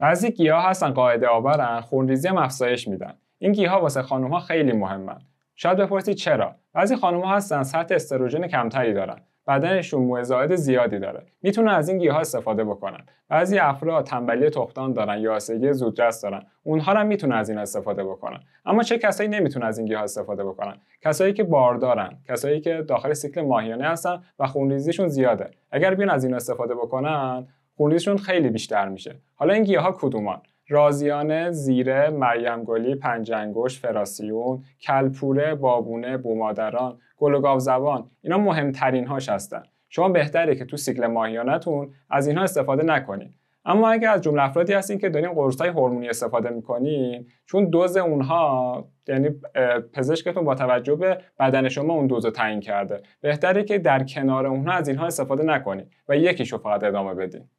بعضی گیاه هستن قاعده آورن خونریزی هم افزایش میدن این گیاه واسه خانم ها خیلی مهمن شاید بپرسید چرا بعضی خانم ها هستن سطح استروژن کمتری دارن بدنشون موزاعد زیادی داره میتونن از این گیاه استفاده بکنن بعضی افراد تنبلی تختان دارن یا آسگی زودرس دارن اونها هم میتونن از این استفاده بکنن اما چه کسایی نمیتونن از این گیاه استفاده بکنن کسایی که باردارن کسایی که داخل سیکل ماهیانه هستن و خونریزیشون زیاده اگر بیان از این استفاده بکنن خونریزشون خیلی بیشتر میشه حالا این گیاها کدومان رازیانه، زیره، مریم پنجنگوش، فراسیون، کلپوره، بابونه، بومادران، گل زبان اینا مهمترین هاش هستن. شما بهتره که تو سیکل ماهیانتون از اینها استفاده نکنید. اما اگر از جمله افرادی هستین که دارین های هورمونی استفاده میکنین چون دوز اونها یعنی پزشکتون با توجه به بدن شما اون دوز رو تعیین کرده بهتره که در کنار اونها از اینها استفاده نکنید و یکیشو فقط ادامه بدین